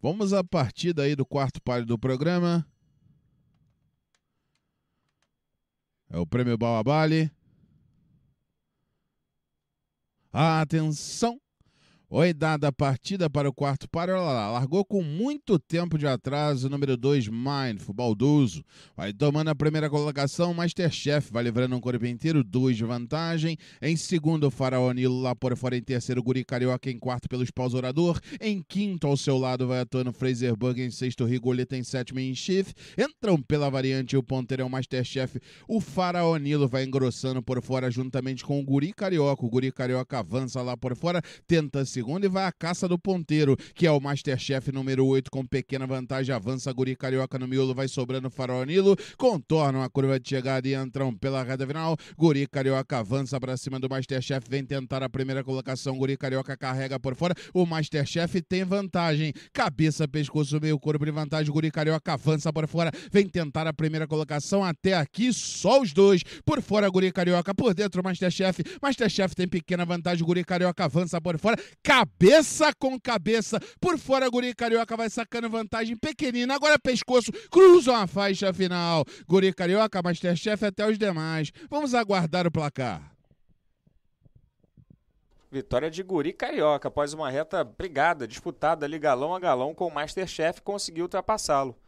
Vamos a partir daí do quarto palio do programa. É o prêmio Balabali. Atenção! Oi, dada a partida para o quarto par, olha lá, largou com muito tempo de atraso, número 2, Mindful, Baldoso. Vai tomando a primeira colocação, Masterchef vai livrando um corpo inteiro, 2 de vantagem. Em segundo, o Faraó Nilo lá por fora, em terceiro, Guri Carioca, em quarto, pelos paus Orador. Em quinto, ao seu lado, vai atuando Fraser Bug, em sexto, Rigoleta, em sétimo, em Chief. Entram pela variante o ponteiro é o Masterchef. O Faraó Nilo vai engrossando por fora, juntamente com o Guri Carioca. O Guri Carioca avança lá por fora, tenta se segundo e vai a caça do ponteiro, que é o Masterchef número 8, com pequena vantagem. Avança Guri Carioca no miolo, vai sobrando Farol Nilo, contornam a curva de chegada e entram pela reta final. Guri Carioca avança para cima do Masterchef, vem tentar a primeira colocação. Guri Carioca carrega por fora. O Masterchef tem vantagem. Cabeça, pescoço, meio corpo de vantagem. Guri Carioca avança por fora, vem tentar a primeira colocação. Até aqui, só os dois. Por fora, Guri Carioca, por dentro, Masterchef. Masterchef tem pequena vantagem. Guri Carioca avança por fora, cabeça com cabeça. Por fora, Guri Carioca vai sacando vantagem pequenina. Agora pescoço, cruzam a faixa final. Guri Carioca, Masterchef até os demais. Vamos aguardar o placar. Vitória de Guri Carioca, após uma reta brigada, disputada ali galão a galão com o Masterchef, conseguiu ultrapassá-lo.